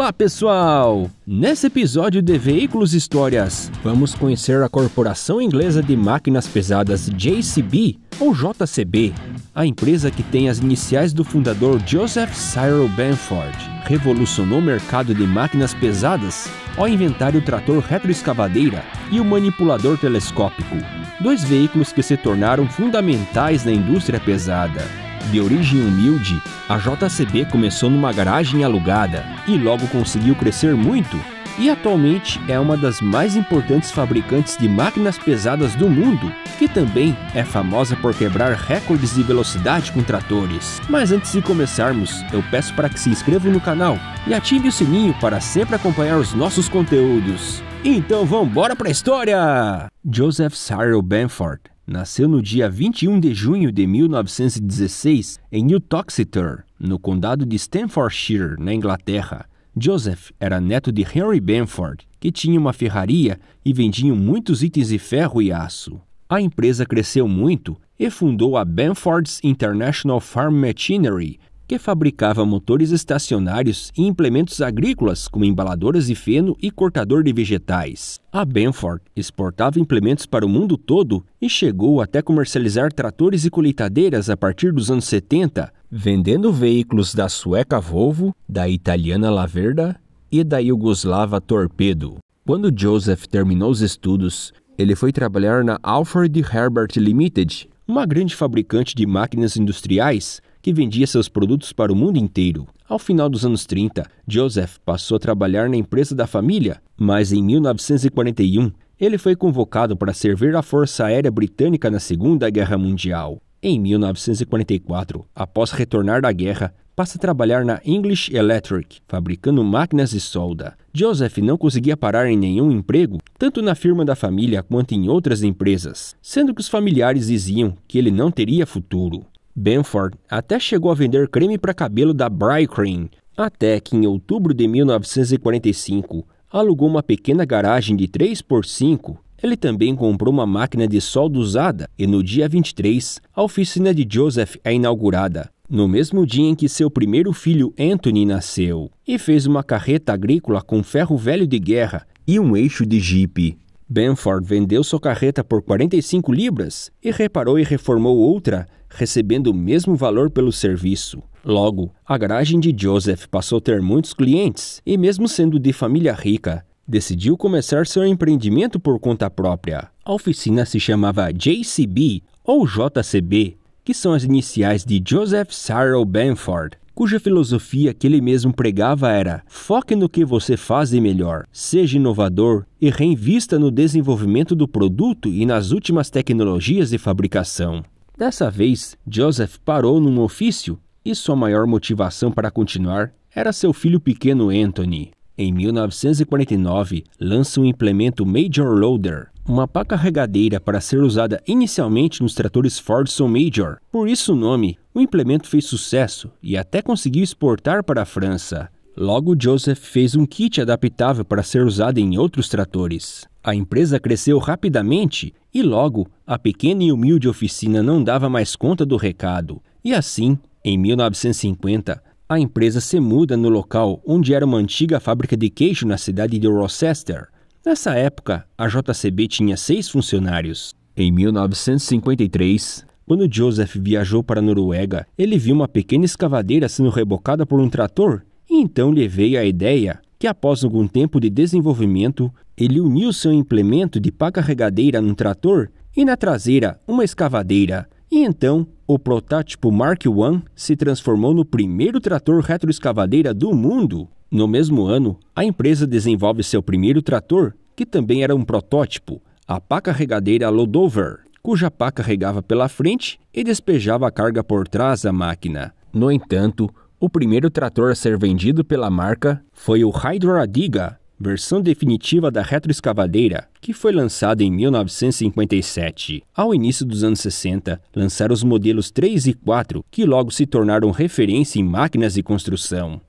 Olá pessoal! Nesse episódio de Veículos Histórias, vamos conhecer a corporação inglesa de máquinas pesadas JCB ou JCB, a empresa que tem as iniciais do fundador Joseph Cyril Benford. Revolucionou o mercado de máquinas pesadas ao inventar o trator retroescavadeira e o manipulador telescópico, dois veículos que se tornaram fundamentais na indústria pesada. De origem humilde, a JCB começou numa garagem alugada e logo conseguiu crescer muito e atualmente é uma das mais importantes fabricantes de máquinas pesadas do mundo, que também é famosa por quebrar recordes de velocidade com tratores. Mas antes de começarmos, eu peço para que se inscreva no canal e ative o sininho para sempre acompanhar os nossos conteúdos. Então vamos embora para a história! Joseph Cyril Benford Nasceu no dia 21 de junho de 1916 em Uttoxeter, no condado de Staffordshire, na Inglaterra. Joseph era neto de Henry Benford, que tinha uma ferraria e vendiam muitos itens de ferro e aço. A empresa cresceu muito e fundou a Benford's International Farm Machinery, que fabricava motores estacionários e implementos agrícolas, como embaladoras de feno e cortador de vegetais. A Benford exportava implementos para o mundo todo e chegou até comercializar tratores e colheitadeiras a partir dos anos 70, vendendo veículos da sueca Volvo, da italiana Laverda e da iugoslava Torpedo. Quando Joseph terminou os estudos, ele foi trabalhar na Alfred Herbert Limited, uma grande fabricante de máquinas industriais e vendia seus produtos para o mundo inteiro. Ao final dos anos 30, Joseph passou a trabalhar na empresa da família, mas em 1941 ele foi convocado para servir à Força Aérea Britânica na Segunda Guerra Mundial. Em 1944, após retornar da guerra, passa a trabalhar na English Electric, fabricando máquinas de solda. Joseph não conseguia parar em nenhum emprego, tanto na firma da família quanto em outras empresas, sendo que os familiares diziam que ele não teria futuro. Benford até chegou a vender creme para cabelo da Brycream, até que em outubro de 1945 alugou uma pequena garagem de 3 por 5 ele também comprou uma máquina de solda usada e no dia 23, a oficina de Joseph é inaugurada, no mesmo dia em que seu primeiro filho Anthony nasceu, e fez uma carreta agrícola com ferro velho de guerra e um eixo de jipe. Benford vendeu sua carreta por 45 libras e reparou e reformou outra, recebendo o mesmo valor pelo serviço. Logo, a garagem de Joseph passou a ter muitos clientes e, mesmo sendo de família rica, decidiu começar seu empreendimento por conta própria. A oficina se chamava JCB ou JCB, que são as iniciais de Joseph Cyril Benford, cuja filosofia que ele mesmo pregava era: foque no que você faz de melhor, seja inovador e reinvista no desenvolvimento do produto e nas últimas tecnologias de fabricação. Dessa vez, Joseph parou num ofício e sua maior motivação para continuar era seu filho pequeno Anthony. Em 1949, lança o um implemento Major Loader, uma pá carregadeira para ser usada inicialmente nos tratores Fordson Major. Por isso o nome, o implemento fez sucesso e até conseguiu exportar para a França. Logo, Joseph fez um kit adaptável para ser usado em outros tratores. A empresa cresceu rapidamente e logo a pequena e humilde oficina não dava mais conta do recado. E assim, em 1950, a empresa se muda no local onde era uma antiga fábrica de queijo na cidade de Rochester, Nessa época, a JCB tinha seis funcionários. Em 1953, quando Joseph viajou para a Noruega, ele viu uma pequena escavadeira sendo rebocada por um trator e então lhe veio a ideia que, após algum tempo de desenvolvimento, ele uniu seu implemento de pá carregadeira num trator e na traseira uma escavadeira. E então, o protótipo Mark I se transformou no primeiro trator retroescavadeira do mundo. No mesmo ano, a empresa desenvolve seu primeiro trator, que também era um protótipo, a pá carregadeira Lodover, cuja pá carregava pela frente e despejava a carga por trás da máquina. No entanto, o primeiro trator a ser vendido pela marca foi o Hydroadiga, versão definitiva da retroescavadeira, que foi lançada em 1957. Ao início dos anos 60, lançaram os modelos 3 e 4, que logo se tornaram referência em máquinas de construção.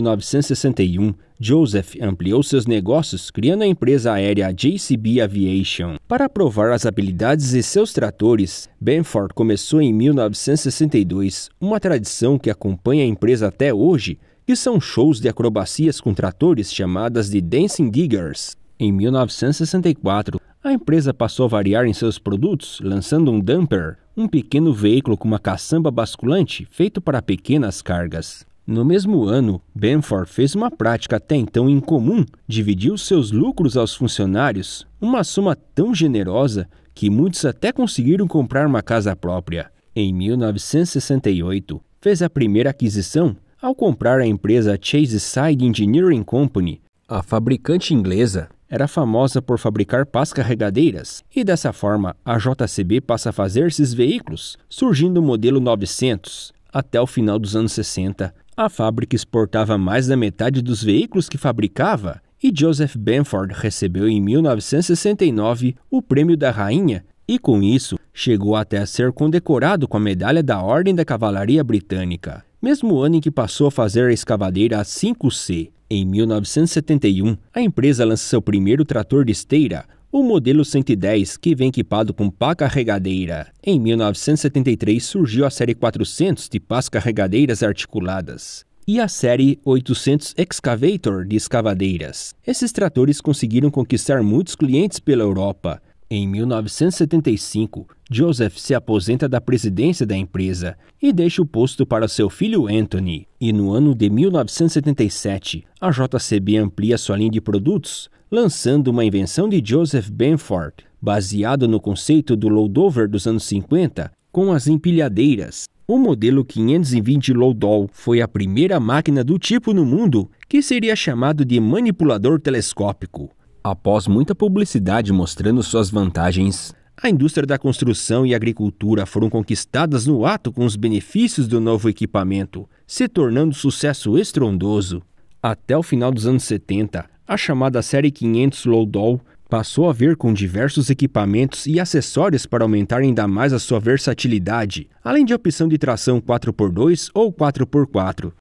1961, Joseph ampliou seus negócios criando a empresa aérea JCB Aviation. Para provar as habilidades de seus tratores, Benford começou em 1962 uma tradição que acompanha a empresa até hoje, que são shows de acrobacias com tratores chamadas de Dancing Diggers. Em 1964, a empresa passou a variar em seus produtos, lançando um dumper, um pequeno veículo com uma caçamba basculante feito para pequenas cargas. No mesmo ano, Benford fez uma prática até então incomum, dividiu seus lucros aos funcionários, uma soma tão generosa que muitos até conseguiram comprar uma casa própria. Em 1968, fez a primeira aquisição ao comprar a empresa Chase Side Engineering Company. A fabricante inglesa era famosa por fabricar pás carregadeiras, e dessa forma a JCB passa a fazer esses veículos, surgindo o modelo 900. Até o final dos anos 60, a fábrica exportava mais da metade dos veículos que fabricava e Joseph Benford recebeu em 1969 o Prêmio da Rainha e, com isso, chegou até a ser condecorado com a Medalha da Ordem da Cavalaria Britânica, mesmo ano em que passou a fazer a escavadeira A5C. Em 1971, a empresa lança seu primeiro trator de esteira, o modelo 110, que vem equipado com pá carregadeira. Em 1973 surgiu a série 400 de pás carregadeiras articuladas e a série 800 Excavator de escavadeiras. Esses tratores conseguiram conquistar muitos clientes pela Europa, em 1975, Joseph se aposenta da presidência da empresa e deixa o posto para seu filho Anthony. E no ano de 1977, a JCB amplia sua linha de produtos, lançando uma invenção de Joseph Benford, baseado no conceito do loadover dos anos 50 com as empilhadeiras. O modelo 520 Lowdoll foi a primeira máquina do tipo no mundo que seria chamado de manipulador telescópico. Após muita publicidade mostrando suas vantagens, a indústria da construção e agricultura foram conquistadas no ato com os benefícios do novo equipamento, se tornando sucesso estrondoso. Até o final dos anos 70, a chamada série 500 Lowdoll passou a vir com diversos equipamentos e acessórios para aumentar ainda mais a sua versatilidade, além de opção de tração 4x2 ou 4x4.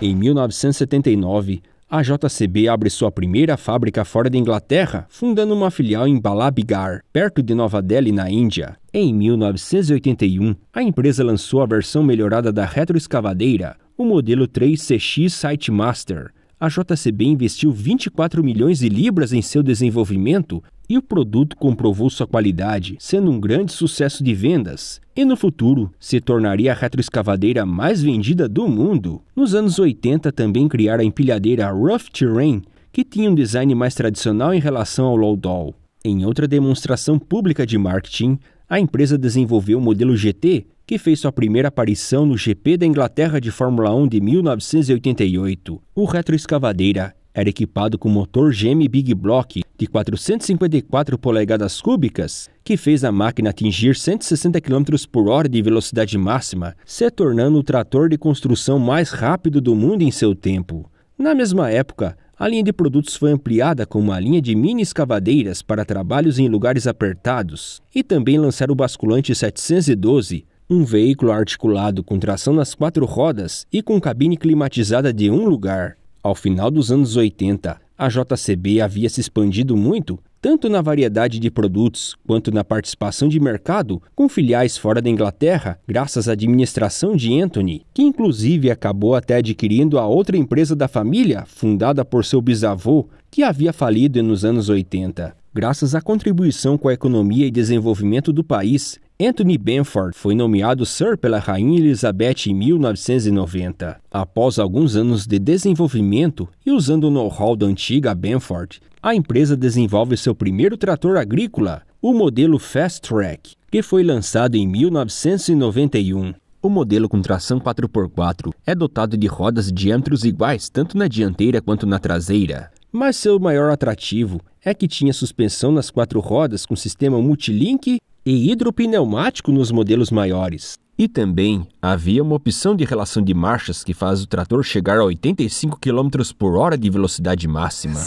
Em 1979, a JCB abre sua primeira fábrica fora da Inglaterra, fundando uma filial em Balabigar, perto de Nova Delhi, na Índia. Em 1981, a empresa lançou a versão melhorada da retroescavadeira, o modelo 3CX Sitemaster. A JCB investiu 24 milhões de libras em seu desenvolvimento e o produto comprovou sua qualidade, sendo um grande sucesso de vendas, e no futuro se tornaria a retroescavadeira mais vendida do mundo. Nos anos 80 também criaram a empilhadeira Rough Terrain, que tinha um design mais tradicional em relação ao Lowdoll. Em outra demonstração pública de marketing, a empresa desenvolveu o modelo GT, que fez sua primeira aparição no GP da Inglaterra de Fórmula 1 de 1988. O retroescavadeira era equipado com motor GM Big Block de 454 polegadas cúbicas, que fez a máquina atingir 160 km por hora de velocidade máxima, se tornando o trator de construção mais rápido do mundo em seu tempo. Na mesma época, a linha de produtos foi ampliada com uma linha de mini escavadeiras para trabalhos em lugares apertados e também lançaram o basculante 712, um veículo articulado com tração nas quatro rodas e com cabine climatizada de um lugar. Ao final dos anos 80, a JCB havia se expandido muito, tanto na variedade de produtos quanto na participação de mercado, com filiais fora da Inglaterra, graças à administração de Anthony, que inclusive acabou até adquirindo a outra empresa da família, fundada por seu bisavô, que havia falido nos anos 80. Graças à contribuição com a economia e desenvolvimento do país, Anthony Benford foi nomeado Sir pela Rainha Elizabeth em 1990. Após alguns anos de desenvolvimento e usando o know-how da antiga Benford, a empresa desenvolve seu primeiro trator agrícola, o modelo Fast Track, que foi lançado em 1991. O modelo com tração 4x4 é dotado de rodas de diâmetros iguais tanto na dianteira quanto na traseira. Mas seu maior atrativo é que tinha suspensão nas quatro rodas com sistema multilink e hidropneumático nos modelos maiores. E também havia uma opção de relação de marchas que faz o trator chegar a 85 km por hora de velocidade máxima.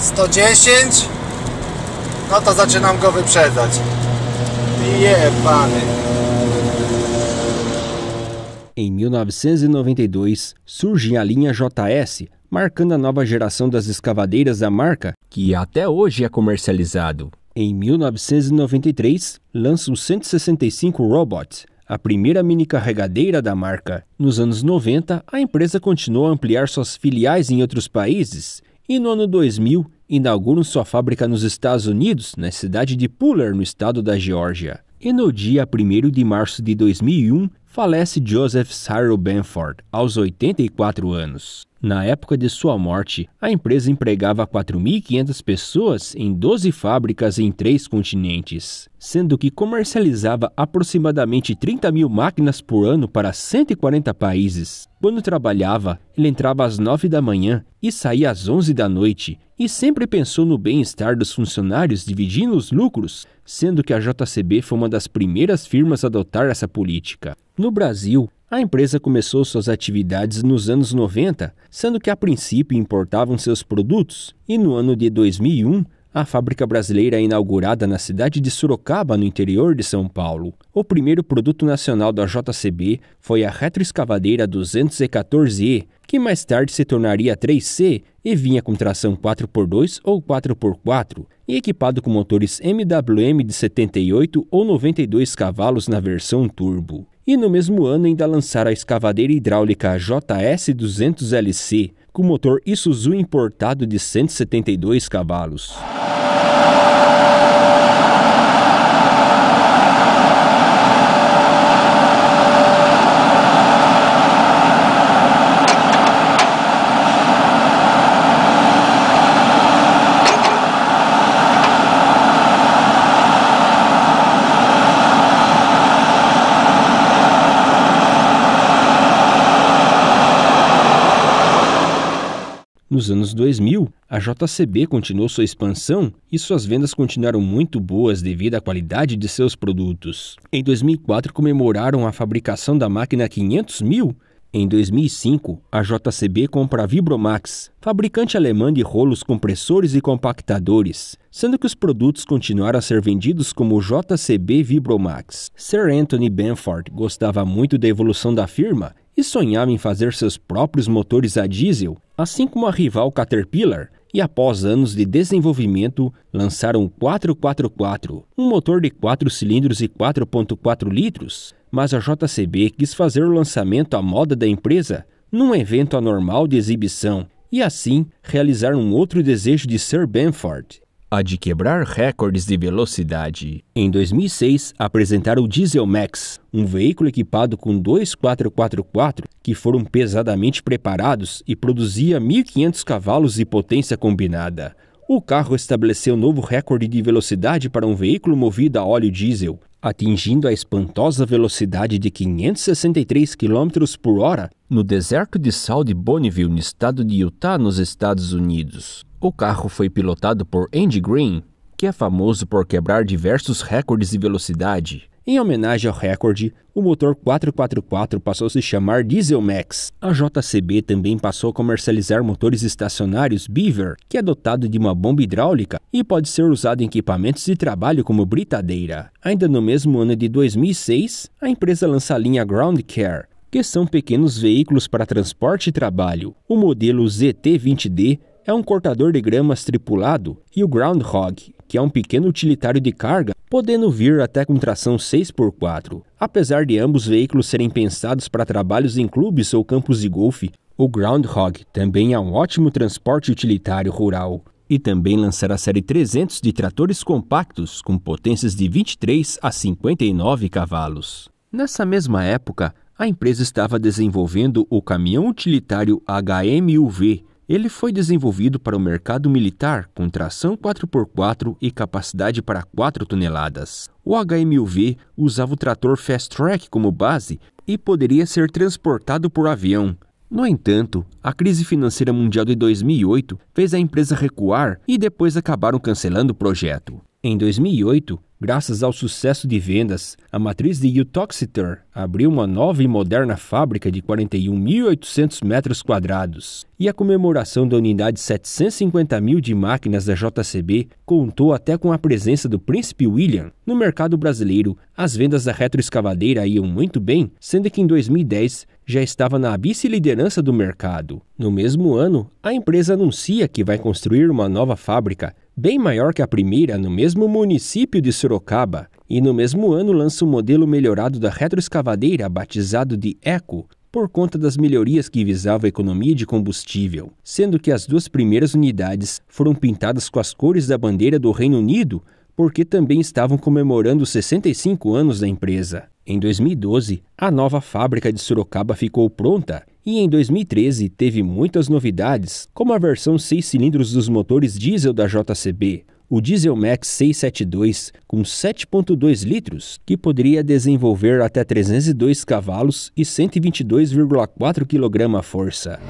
...110... No to zaczynam go wyprzedzać. Jebany. Em 1992, surge a linha JS, marcando a nova geração das escavadeiras da marca, que até hoje é comercializado. Em 1993, lança o 165 Robot, a primeira mini carregadeira da marca. Nos anos 90, a empresa continuou a ampliar suas filiais em outros países e no ano 2000 inauguram sua fábrica nos Estados Unidos, na cidade de Puller, no estado da Geórgia. E no dia 1 de março de 2001, falece Joseph Cyril Benford, aos 84 anos. Na época de sua morte, a empresa empregava 4.500 pessoas em 12 fábricas em três continentes, sendo que comercializava aproximadamente 30 mil máquinas por ano para 140 países. Quando trabalhava, ele entrava às 9 da manhã e saía às 11 da noite, e sempre pensou no bem-estar dos funcionários dividindo os lucros, sendo que a JCB foi uma das primeiras firmas a adotar essa política. No Brasil, a empresa começou suas atividades nos anos 90, sendo que a princípio importavam seus produtos, e no ano de 2001, a fábrica brasileira é inaugurada na cidade de Sorocaba, no interior de São Paulo. O primeiro produto nacional da JCB foi a retroescavadeira 214E, que mais tarde se tornaria 3C e vinha com tração 4x2 ou 4x4 e equipado com motores MWM de 78 ou 92 cavalos na versão turbo e no mesmo ano ainda lançaram a escavadeira hidráulica JS200LC com motor Isuzu importado de 172 cavalos. Nos anos 2000, a JCB continuou sua expansão e suas vendas continuaram muito boas devido à qualidade de seus produtos. Em 2004, comemoraram a fabricação da máquina 500 mil. Em 2005, a JCB compra a Vibromax, fabricante alemã de rolos compressores e compactadores, sendo que os produtos continuaram a ser vendidos como JCB Vibromax. Sir Anthony Benford gostava muito da evolução da firma e sonhava em fazer seus próprios motores a diesel, assim como a rival Caterpillar, e após anos de desenvolvimento, lançaram o 444, um motor de 4 cilindros e 4.4 litros, mas a JCB quis fazer o lançamento à moda da empresa, num evento anormal de exibição, e assim realizar um outro desejo de Sir Benford, a de quebrar recordes de velocidade. Em 2006, apresentaram o Diesel Max, um veículo equipado com dois 444 que foram pesadamente preparados e produzia 1.500 cavalos de potência combinada. O carro estabeleceu novo recorde de velocidade para um veículo movido a óleo diesel, atingindo a espantosa velocidade de 563 km por hora no deserto de sal de Bonneville, no estado de Utah, nos Estados Unidos. O carro foi pilotado por Andy Green, que é famoso por quebrar diversos recordes de velocidade. Em homenagem ao recorde, o motor 444 passou a se chamar Diesel Max. A JCB também passou a comercializar motores estacionários Beaver, que é dotado de uma bomba hidráulica e pode ser usado em equipamentos de trabalho como britadeira. Ainda no mesmo ano de 2006, a empresa lança a linha Ground Care, que são pequenos veículos para transporte e trabalho. O modelo ZT20D é um cortador de gramas tripulado e o Groundhog, que é um pequeno utilitário de carga, podendo vir até com tração 6x4. Apesar de ambos veículos serem pensados para trabalhos em clubes ou campos de golfe, o Groundhog também é um ótimo transporte utilitário rural e também lançará a série 300 de tratores compactos com potências de 23 a 59 cavalos. Nessa mesma época, a empresa estava desenvolvendo o caminhão utilitário HMUV, ele foi desenvolvido para o mercado militar com tração 4x4 e capacidade para 4 toneladas. O HMUV usava o trator Fast Track como base e poderia ser transportado por avião. No entanto, a crise financeira mundial de 2008 fez a empresa recuar e depois acabaram cancelando o projeto. Em 2008, graças ao sucesso de vendas, a matriz de Utoxeter abriu uma nova e moderna fábrica de 41.800 metros quadrados. E a comemoração da unidade 750 mil de máquinas da JCB contou até com a presença do Príncipe William. No mercado brasileiro, as vendas da retroescavadeira iam muito bem, sendo que em 2010 já estava na vice-liderança do mercado. No mesmo ano, a empresa anuncia que vai construir uma nova fábrica bem maior que a primeira, no mesmo município de Sorocaba, e no mesmo ano lança um modelo melhorado da retroescavadeira, batizado de ECO, por conta das melhorias que visava a economia de combustível, sendo que as duas primeiras unidades foram pintadas com as cores da bandeira do Reino Unido, porque também estavam comemorando 65 anos da empresa. Em 2012, a nova fábrica de Sorocaba ficou pronta e em 2013 teve muitas novidades, como a versão 6 cilindros dos motores diesel da JCB, o Diesel Max 672 com 7.2 litros, que poderia desenvolver até 302 cavalos e 122,4 kg força.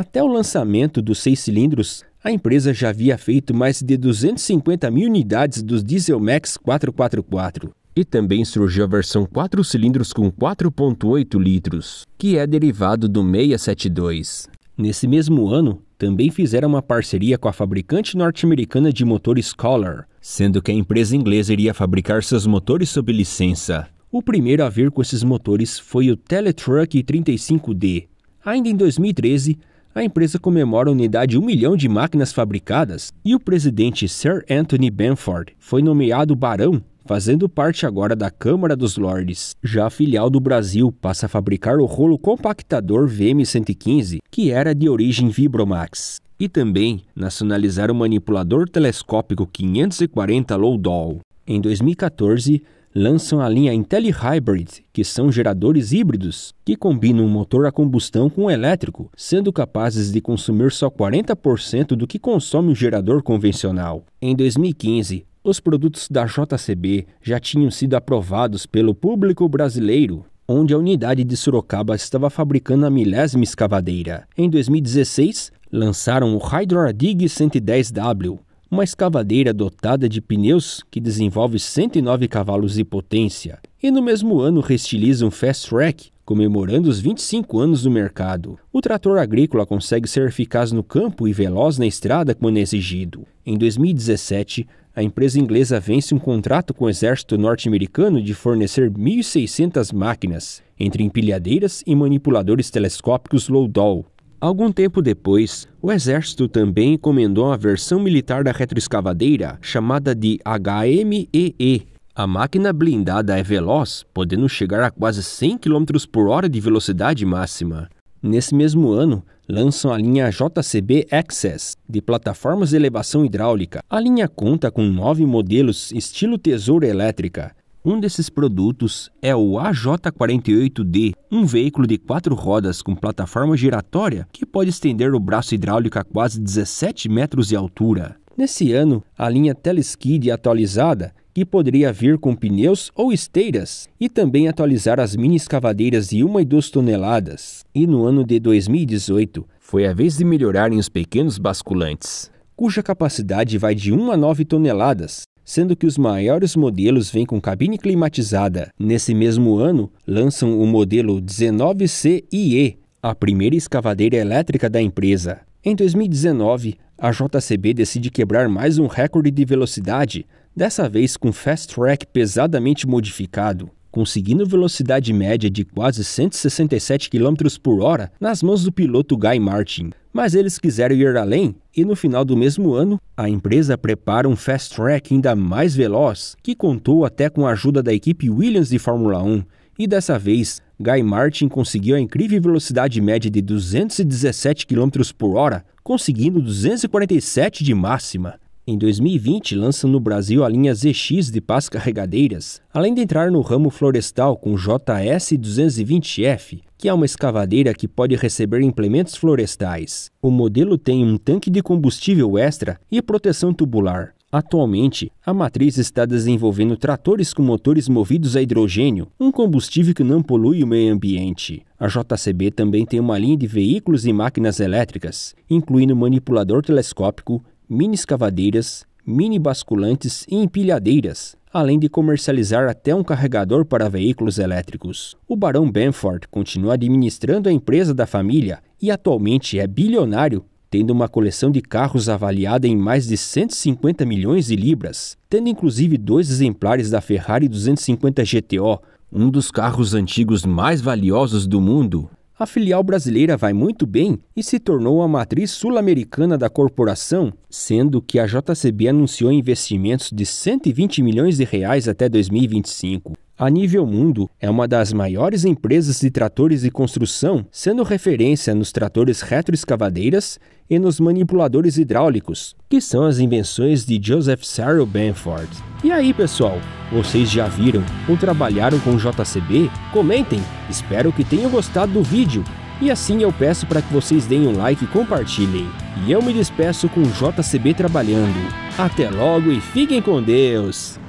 Até o lançamento dos seis cilindros, a empresa já havia feito mais de 250 mil unidades dos Diesel Max 444. E também surgiu a versão 4 cilindros com 4,8 litros, que é derivado do 672. Nesse mesmo ano, também fizeram uma parceria com a fabricante norte-americana de motores Collar, sendo que a empresa inglesa iria fabricar seus motores sob licença. O primeiro a vir com esses motores foi o Teletruck 35D. Ainda em 2013, a empresa comemora a unidade 1 milhão de máquinas fabricadas e o presidente Sir Anthony Benford foi nomeado barão fazendo parte agora da Câmara dos Lordes. Já a filial do Brasil passa a fabricar o rolo compactador VM115, que era de origem Vibromax. E também nacionalizar o manipulador telescópico 540 Lowdoll. Em 2014, lançam a linha IntelliHybrid, que são geradores híbridos que combinam um motor a combustão com um elétrico, sendo capazes de consumir só 40% do que consome um gerador convencional. Em 2015, os produtos da JCB já tinham sido aprovados pelo público brasileiro, onde a unidade de Sorocaba estava fabricando a milésima escavadeira. Em 2016, lançaram o Hydra Dig 110W, uma escavadeira dotada de pneus que desenvolve 109 cavalos de potência, e no mesmo ano restiliza um Fast Track, comemorando os 25 anos do mercado. O trator agrícola consegue ser eficaz no campo e veloz na estrada quando exigido. Em 2017, a empresa inglesa vence um contrato com o exército norte-americano de fornecer 1.600 máquinas, entre empilhadeiras e manipuladores telescópicos Lowdoll, Algum tempo depois, o exército também encomendou a versão militar da retroescavadeira, chamada de HMEE. A máquina blindada é veloz, podendo chegar a quase 100 km por hora de velocidade máxima. Nesse mesmo ano, lançam a linha JCB Access, de plataformas de elevação hidráulica. A linha conta com nove modelos estilo tesoura elétrica, um desses produtos é o AJ48D, um veículo de quatro rodas com plataforma giratória que pode estender o braço hidráulico a quase 17 metros de altura. Nesse ano, a linha Teleskid é atualizada, que poderia vir com pneus ou esteiras, e também atualizar as mini escavadeiras de 1 e 2 toneladas. E no ano de 2018, foi a vez de melhorarem os pequenos basculantes, cuja capacidade vai de 1 a 9 toneladas, sendo que os maiores modelos vêm com cabine climatizada. Nesse mesmo ano, lançam o modelo 19CIE, a primeira escavadeira elétrica da empresa. Em 2019, a JCB decide quebrar mais um recorde de velocidade, dessa vez com fast track pesadamente modificado conseguindo velocidade média de quase 167 km por hora nas mãos do piloto Guy Martin. Mas eles quiseram ir além e no final do mesmo ano, a empresa prepara um fast track ainda mais veloz, que contou até com a ajuda da equipe Williams de Fórmula 1. E dessa vez, Guy Martin conseguiu a incrível velocidade média de 217 km por hora, conseguindo 247 de máxima. Em 2020, lançam no Brasil a linha ZX de pás carregadeiras, além de entrar no ramo florestal com JS220F, que é uma escavadeira que pode receber implementos florestais. O modelo tem um tanque de combustível extra e proteção tubular. Atualmente, a matriz está desenvolvendo tratores com motores movidos a hidrogênio, um combustível que não polui o meio ambiente. A JCB também tem uma linha de veículos e máquinas elétricas, incluindo manipulador telescópico, mini escavadeiras, mini basculantes e empilhadeiras, além de comercializar até um carregador para veículos elétricos. O Barão Benford continua administrando a empresa da família e atualmente é bilionário, tendo uma coleção de carros avaliada em mais de 150 milhões de libras, tendo inclusive dois exemplares da Ferrari 250 GTO, um dos carros antigos mais valiosos do mundo, a filial brasileira vai muito bem e se tornou a matriz sul-americana da corporação, sendo que a JCB anunciou investimentos de 120 milhões de reais até 2025 a nível mundo, é uma das maiores empresas de tratores de construção, sendo referência nos tratores retroescavadeiras e nos manipuladores hidráulicos, que são as invenções de Joseph Cyril Benford. E aí, pessoal, vocês já viram ou trabalharam com JCB? Comentem! Espero que tenham gostado do vídeo. E assim eu peço para que vocês deem um like e compartilhem. E eu me despeço com JCB trabalhando. Até logo e fiquem com Deus!